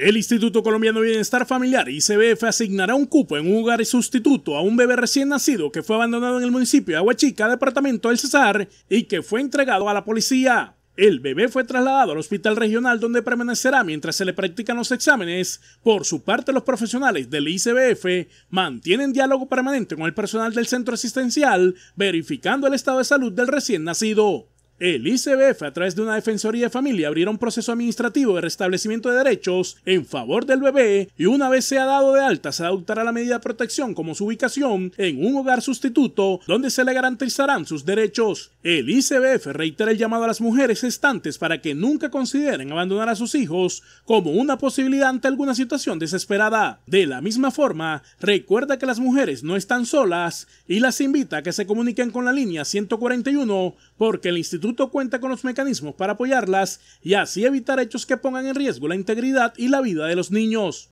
El Instituto Colombiano de Bienestar Familiar, ICBF, asignará un cupo en un hogar sustituto a un bebé recién nacido que fue abandonado en el municipio de Aguachica, departamento del Cesar, y que fue entregado a la policía. El bebé fue trasladado al hospital regional donde permanecerá mientras se le practican los exámenes. Por su parte, los profesionales del ICBF mantienen diálogo permanente con el personal del centro asistencial, verificando el estado de salud del recién nacido. El ICBF, a través de una defensoría de familia, abrirá un proceso administrativo de restablecimiento de derechos en favor del bebé y una vez sea dado de alta, se adoptará la medida de protección como su ubicación en un hogar sustituto donde se le garantizarán sus derechos. El ICBF reitera el llamado a las mujeres estantes para que nunca consideren abandonar a sus hijos como una posibilidad ante alguna situación desesperada. De la misma forma, recuerda que las mujeres no están solas y las invita a que se comuniquen con la línea 141 porque el Instituto cuenta con los mecanismos para apoyarlas y así evitar hechos que pongan en riesgo la integridad y la vida de los niños.